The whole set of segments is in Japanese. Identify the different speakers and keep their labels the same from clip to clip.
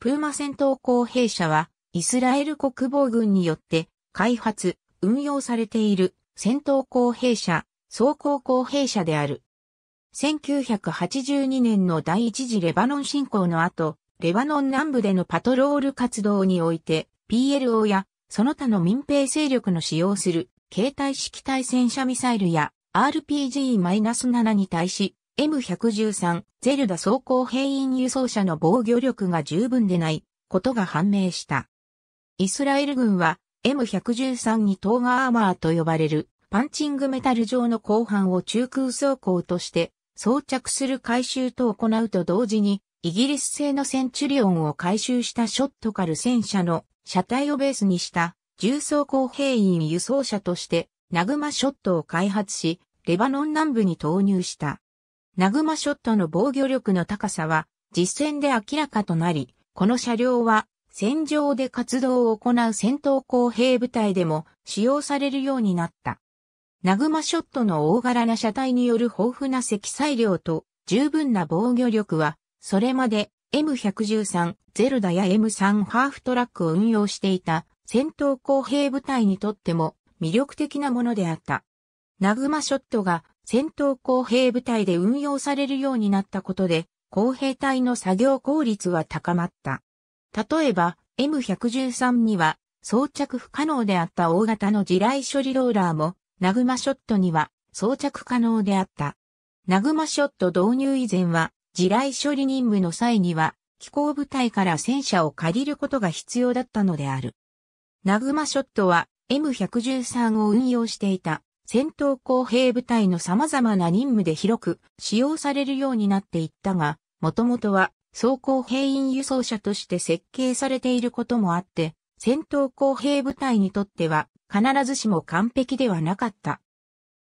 Speaker 1: プーマ戦闘工兵車は、イスラエル国防軍によって、開発、運用されている、戦闘工兵車、装甲工兵車である。1982年の第一次レバノン侵攻の後、レバノン南部でのパトロール活動において、PLO や、その他の民兵勢力の使用する、携帯式対戦車ミサイルや、RPG-7 に対し、M113 ゼルダ装甲兵員輸送車の防御力が十分でないことが判明した。イスラエル軍は M113 にトーガアーマーと呼ばれるパンチングメタル状の後半を中空装甲として装着する回収と行うと同時にイギリス製のセンチュリオンを回収したショットカル戦車の車体をベースにした重装甲兵員輸送車としてナグマショットを開発しレバノン南部に投入した。ナグマショットの防御力の高さは実戦で明らかとなり、この車両は戦場で活動を行う戦闘工兵部隊でも使用されるようになった。ナグマショットの大柄な車体による豊富な積載量と十分な防御力は、それまで M113 ゼルダや M3 ハーフトラックを運用していた戦闘工兵部隊にとっても魅力的なものであった。ナグマショットが戦闘工兵部隊で運用されるようになったことで、工兵隊の作業効率は高まった。例えば、M113 には装着不可能であった大型の地雷処理ローラーも、ナグマショットには装着可能であった。ナグマショット導入以前は、地雷処理任務の際には、機構部隊から戦車を借りることが必要だったのである。ナグマショットは M113 を運用していた。戦闘工兵部隊の様々な任務で広く使用されるようになっていったが、もともとは装甲兵員輸送車として設計されていることもあって、戦闘工兵部隊にとっては必ずしも完璧ではなかった。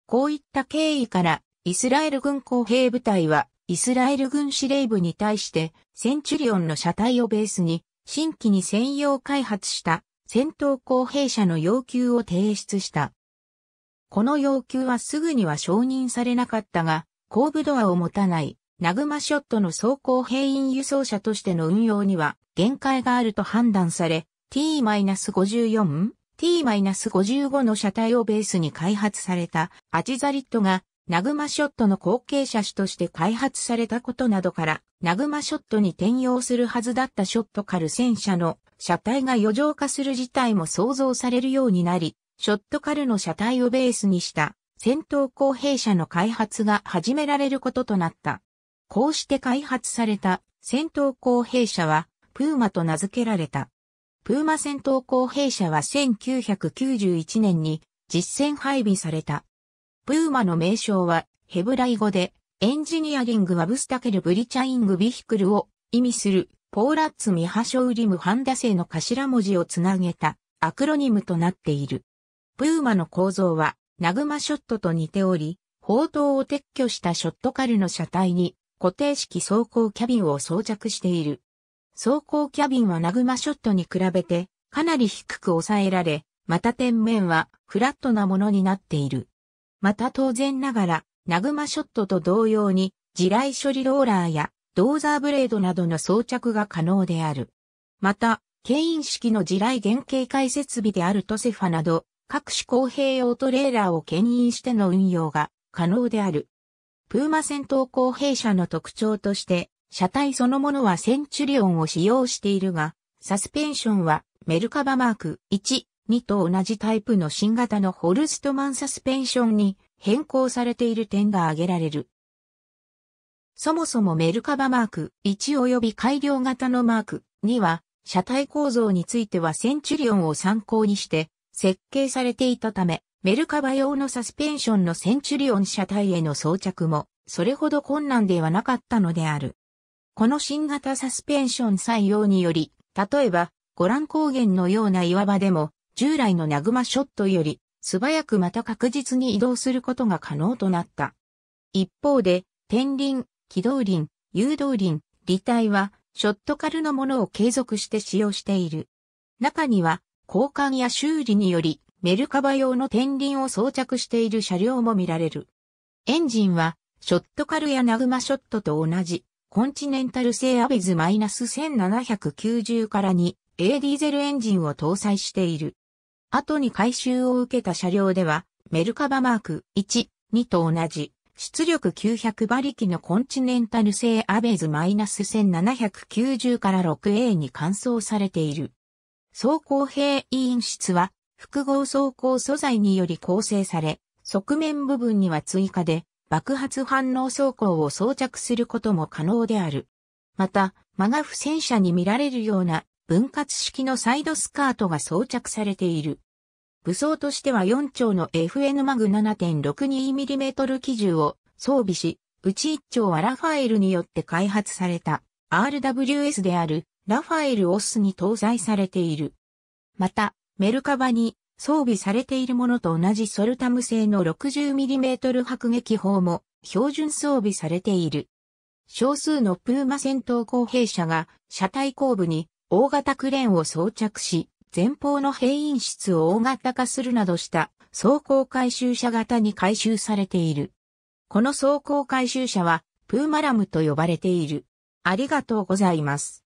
Speaker 1: こういった経緯からイスラエル軍工兵部隊はイスラエル軍司令部に対してセンチュリオンの車体をベースに新規に専用開発した戦闘工兵車の要求を提出した。この要求はすぐには承認されなかったが、後部ドアを持たない、ナグマショットの走行兵員輸送車としての運用には限界があると判断され、T-54、T-55 の車体をベースに開発されたアジザリットがナグマショットの後継車種として開発されたことなどから、ナグマショットに転用するはずだったショットカル戦車の車体が余剰化する事態も想像されるようになり、ショットカルの車体をベースにした戦闘後兵車の開発が始められることとなった。こうして開発された戦闘後兵車はプーマと名付けられた。プーマ戦闘後兵車は1991年に実戦配備された。プーマの名称はヘブライ語でエンジニアリングはブスタケルブリチャイングビヒクルを意味するポーラッツミハショウリムハンダ製の頭文字をつなげたアクロニムとなっている。プーマの構造は、ナグマショットと似ており、砲塔を撤去したショットカルの車体に固定式走行キャビンを装着している。走行キャビンはナグマショットに比べてかなり低く抑えられ、また天面はフラットなものになっている。また当然ながら、ナグマショットと同様に地雷処理ローラーやドーザーブレードなどの装着が可能である。また、牽引式の地雷原型解設備であるトセファなど、各種公平用トレーラーを牽引しての運用が可能である。プーマ戦闘公平車の特徴として、車体そのものはセンチュリオンを使用しているが、サスペンションはメルカバマーク1、2と同じタイプの新型のホルストマンサスペンションに変更されている点が挙げられる。そもそもメルカバマーク1及び改良型のマーク2は、車体構造についてはセンチュリオンを参考にして設計されていたため、メルカバ用のサスペンションのセンチュリオン車体への装着も、それほど困難ではなかったのである。この新型サスペンション採用により、例えば、ゴラン高原のような岩場でも、従来のナグマショットより、素早くまた確実に移動することが可能となった。一方で、天輪、軌道輪、誘導輪、離体は、ショットカルのものを継続して使用している。中には、交換や修理によりメルカバ用の天輪を装着している車両も見られる。エンジンは、ショットカルやナグマショットと同じ、コンチネンタル製アベズ -1790 から 2A ディーゼルエンジンを搭載している。後に回収を受けた車両では、メルカバマーク1、2と同じ、出力900馬力のコンチネンタル製アベーズ -1790 から 6A に換装されている。装甲兵委員室は複合装甲素材により構成され、側面部分には追加で爆発反応装甲を装着することも可能である。また、マガフ戦車に見られるような分割式のサイドスカートが装着されている。武装としては4丁の FN マグ 7.62mm 機銃を装備し、うち1丁はラファエルによって開発された RWS であるラファエルオスに搭載されている。また、メルカバに装備されているものと同じソルタム製の 60mm 迫撃砲も標準装備されている。少数のプーマ戦闘後兵車が車体後部に大型クレーンを装着し、前方の兵員室を大型化するなどした走行回収車型に回収されている。この走行回収車はプーマラムと呼ばれている。ありがとうございます。